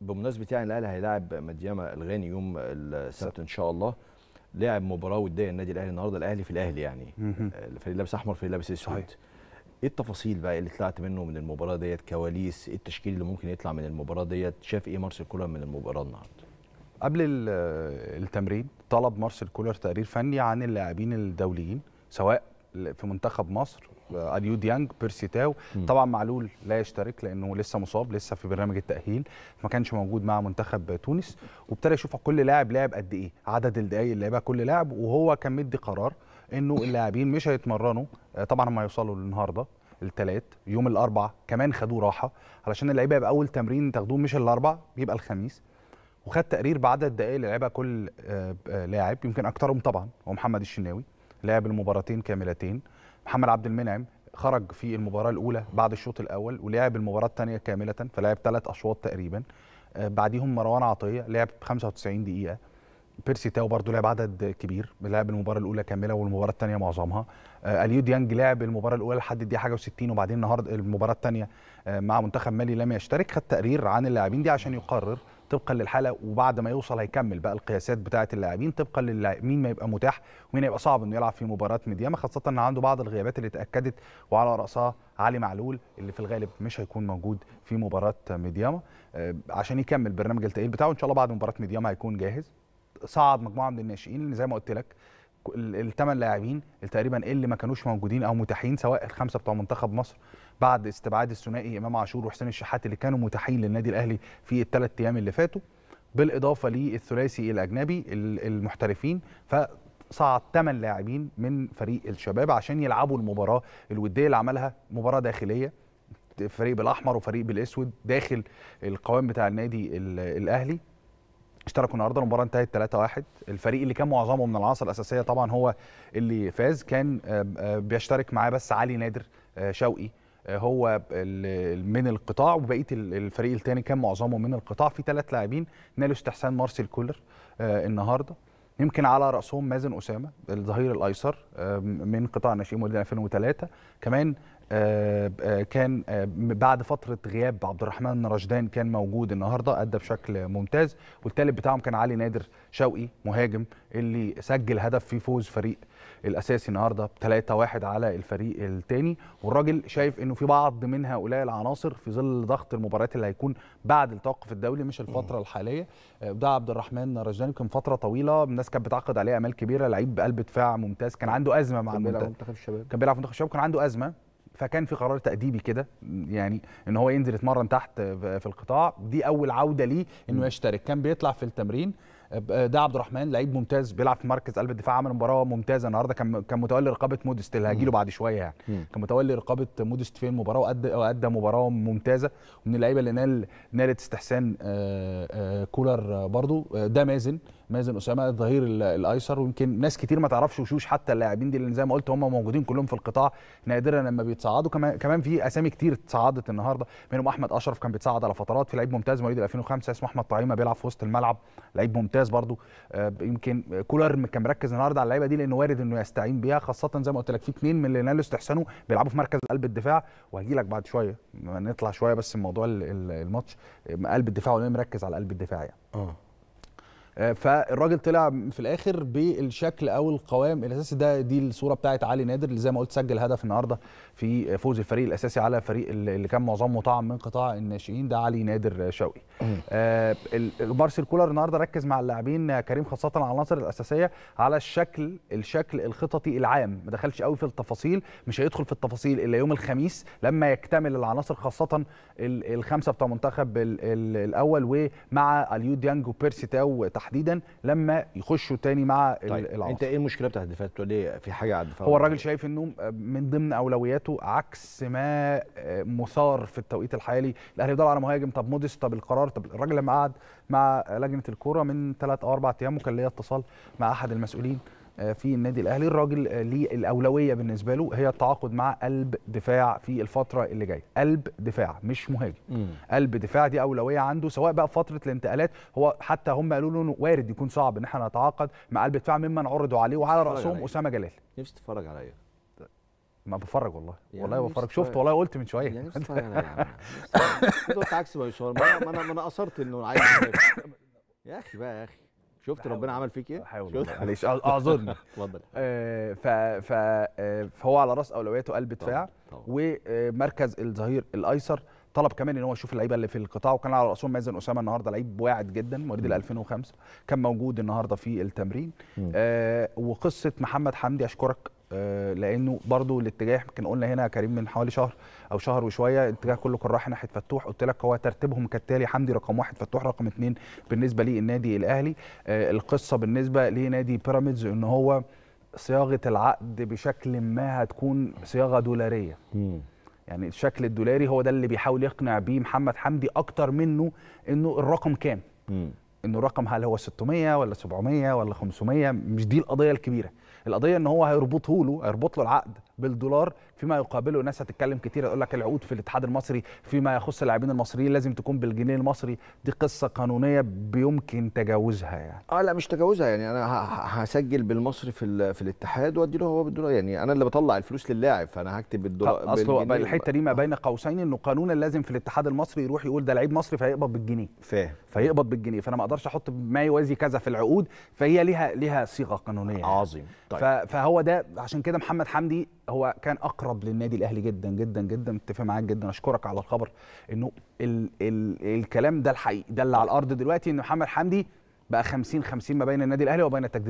بمناسبه يعني الاهلي هيلاعب مديامه الغاني يوم السبت ان شاء الله لعب مباراه وديه النادي الاهلي النهارده الاهلي في الاهلي يعني آه، الفريق لابس احمر الفريق لابس اسود ايه التفاصيل بقى اللي طلعت منه من المباراه ديت كواليس ايه التشكيل اللي ممكن يطلع من المباراه ديت شاف ايه مارسيل كولر من المباراه النهارده قبل التمرين طلب مارسيل كولر تقرير فني عن اللاعبين الدوليين سواء في منتخب مصر اليو ديانج بيرسي تاو طبعا معلول لا يشترك لانه لسه مصاب لسه في برنامج التاهيل ما كانش موجود مع منتخب تونس وابتدى يشوف كل لاعب لعب قد ايه عدد الدقائق اللي لعبها كل لاعب وهو كان مدي قرار انه اللاعبين مش هيتمرنوا آه، طبعا ما يوصلوا النهارده الثلاث يوم الاربعاء كمان خدوه راحه علشان اللعيبه يبقى اول تمرين تاخدوه مش الاربعاء يبقى الخميس وخد تقرير بعدد الدقائق اللي لعبها كل آه، آه، لاعب يمكن اكثرهم طبعا هو محمد الشناوي لعب المباراتين كاملتين محمد عبد المنعم خرج في المباراه الاولى بعد الشوط الاول ولعب المباراه الثانيه كامله فلعب ثلاث اشواط تقريبا آه، بعديهم مروان عطيه لعب 95 دقيقه بيرسي تاو برضه لعب عدد كبير لعب المباراه الاولى كامله والمباراه الثانيه معظمها آه، اليو ديانج لعب المباراه الاولى لحد الدقيقه حاجه و60 وبعدين النهارده المباراه الثانيه آه، مع منتخب مالي لم يشترك خد تقرير عن اللاعبين دي عشان يقرر طبقا للحاله وبعد ما يوصل هيكمل بقى القياسات بتاعه اللاعبين طبقا للاعبين ما يبقى متاح ومين هيبقى صعب انه يلعب في مباراه مديامه خاصه ان عنده بعض الغيابات اللي اتاكدت وعلى راسها علي معلول اللي في الغالب مش هيكون موجود في مباراه مديامه آه، عشان يكمل برنامج التاهيل بتاعه ان شاء الله بعد مباراه مديامه هيكون جاهز صعد مجموعه من الناشئين زي ما قلت لك الثمان لاعبين تقريبا اللي ما كانوش موجودين او متاحين سواء الخمسه بتوع منتخب مصر بعد استبعاد الثنائي امام عاشور وحسين الشحات اللي كانوا متاحين للنادي الاهلي في الثلاث ايام اللي فاتوا بالاضافه للثلاثي الاجنبي المحترفين ف صعد 8 لاعبين من فريق الشباب عشان يلعبوا المباراه الوديه اللي عملها مباراه داخليه فريق بالاحمر وفريق بالاسود داخل القوام بتاع النادي الاهلي اشتركوا النهارده المباراه انتهت 3-1 الفريق اللي كان معظمه من العناصر الاساسيه طبعا هو اللي فاز كان آه، آه، بيشترك معاه بس علي نادر آه، شوقي هو من القطاع وبقيه الفريق الثاني كان معظمه من القطاع في ثلاث لاعبين نالوا استحسان مارسيل كولر النهارده يمكن على راسهم مازن اسامه الظهير الايسر من قطاع ناشئين مولدين 2003 كمان آه، كان آه، بعد فتره غياب عبد الرحمن رشدان كان موجود النهارده ادى بشكل ممتاز والثالث بتاعهم كان علي نادر شوقي مهاجم اللي سجل هدف في فوز فريق الاساسي النهارده 3-1 على الفريق الثاني والراجل شايف انه في بعض من هؤلاء العناصر في ظل ضغط المباريات اللي هيكون بعد التوقف الدولي مش الفتره الحاليه وده آه، عبد الرحمن رشدان كان فتره طويله الناس كانت بتعقد عليه امال كبيره لعيب بقلب دفاع ممتاز كان عنده ازمه مع المنتخب الشباب كان بيلعب في منتخب الشباب كان عنده ازمه فكان في قرار تاديبي كده يعني ان هو ينزل يتمرن تحت في القطاع دي اول عوده ليه انه يشترك كان بيطلع في التمرين آه، ده عبد الرحمن لعيب ممتاز بيلعب في مركز قلب الدفاع عمل مباراه ممتازه النهارده كان كان متولي رقابه مودست اللي هجيله بعد شويه يعني مم. كان متولي رقابه مودست في المباراه وادى وادى مباراه ممتازه ومن اللعيبه اللي نال نالت استحسان آه، آه، كولر برضو ده مازن مازن اسامه الظهير الايسر ويمكن ناس كتير ما تعرفش وشوش حتى اللاعبين دي اللي زي ما قلت هم موجودين كلهم في القطاع نادرا لما بيتصعدوا كمان كمان في اسامي كتير اتصعدت النهارده منهم احمد اشرف كان بيتصعد على فترات في لعيب ممتاز مواليد 2005 اسمه احمد طعيمه بيلعب في وسط الملعب لعيب ممتاز برده آه، يمكن كولر كان مركز النهارده على اللعيبه دي لانه وارد انه يستعين بيها خاصه زي ما قلت لك في اثنين من اللي نالوا استحسانه بيلعبوا في مركز قلب الدفاع وهجي لك بعد شويه نطلع شويه بس من موضوع الماتش آه، قلب الدفاع ولا مركز على قلب الدفاع يعني. آه. آه، فالراجل طلع في الاخر بالشكل او القوام الاساسي ده دي الصوره بتاعت علي نادر اللي زي ما قلت سجل هدف النهارده في فوز الفريق الاساسي على فريق اللي كان معظمه طعم من قطاع الناشئين ده علي نادر شوقي آه مارسيل كولر النهارده ركز مع اللاعبين آه، كريم خاصه على العناصر الاساسيه على الشكل الشكل الخططي العام ما دخلش قوي في التفاصيل مش هيدخل في التفاصيل الا يوم الخميس لما يكتمل العناصر خاصه الخمسه بتوع منتخب الاول ومع اليو ديانج وبيرسي تاو تحديدا لما يخشوا تاني مع طيب العاصمه انت ايه المشكله بتاعت الدفاع ليه في حاجه على الدفاع هو الراجل شايف انه من ضمن اولوياته عكس ما آه، مثار في التوقيت الحالي الاهلي بيدور على مهاجم طب موديس طب القرار طب الراجل لما قعد مع لجنه الكوره من ثلاث او اربع ايام وكان ليا اتصال مع احد المسؤولين آه، في النادي الاهلي الراجل آه، ليه الاولويه بالنسبه له هي التعاقد مع قلب دفاع في الفتره اللي جايه قلب دفاع مش مهاجم قلب دفاع دي اولويه عنده سواء بقى فتره الانتقالات هو حتى هم قالوا له وارد يكون صعب ان احنا نتعاقد مع قلب دفاع ممن عرضوا عليه وعلى راسهم اسامه جلال نفسي تتفرج عليا ما بفرج والله يعني والله بفرج شفت والله قلت من شويه يعني نفسي اتفرج يا قلت عكس ما انا ما انا قصرت انه عايز يا اخي بقى يا اخي شفت ربنا عمل فيك ايه؟ حاول معلش اعذرني اتفضل آه، ف آه، فهو على راس اولوياته قلب دفاع ومركز الظهير الايسر طلب كمان ان هو يشوف اللعيبه اللي في القطاع وكان على راسهم مازن اسامه النهارده لعيب واعد جدا مواليد ال 2005 كان موجود النهارده في التمرين آه وقصه محمد حمدي اشكرك آه، لانه برضو الاتجاه كان قلنا هنا كريم من حوالي شهر او شهر وشويه الاتجاه كله كان رايح ناحيه فتوح قلت لك هو ترتيبهم كالتالي حمدي رقم واحد فتوح رقم اثنين بالنسبه للنادي الاهلي آه، القصه بالنسبه لنادي بيراميدز ان هو صياغه العقد بشكل ما هتكون صياغه دولاريه يعني الشكل الدولاري هو ده اللي بيحاول يقنع بيه محمد حمدي اكتر منه انه الرقم كام انه الرقم هل هو 600 ولا 700 ولا 500 مش دي القضيه الكبيره القضيه ان هو هيربطه له هيربط له العقد بالدولار فيما يقابله ناس هتتكلم كتير يقول لك العقود في الاتحاد المصري فيما يخص اللاعبين المصريين لازم تكون بالجنيه المصري دي قصه قانونيه بيمكن تجاوزها يعني اه لا مش تجاوزها يعني انا هسجل بالمصري في في الاتحاد وادي له هو بالدولار يعني انا اللي بطلع الفلوس للاعب فانا هكتب بالدولار اصله الحته دي ما بين قوسين انه قانونا لازم في الاتحاد المصري يروح يقول ده لعيب مصري فيقبض بالجنيه فاهم فيقبض بالجنيه فانا ما اقدرش احط ما يوازي كذا في العقود فهي ليها ليها صيغه قانونيه يعني. عظيم طيب. فهو ده عشان كده محمد حمدي هو كان اقرب للنادي الاهلي جدا جدا جدا متفق معاك جدا اشكرك على الخبر انه ال ال الكلام ده الحقيقي ده اللي على الارض دلوقتي ان محمد حمدي بقى 50 50 ما بين النادي الاهلي وبين التجديد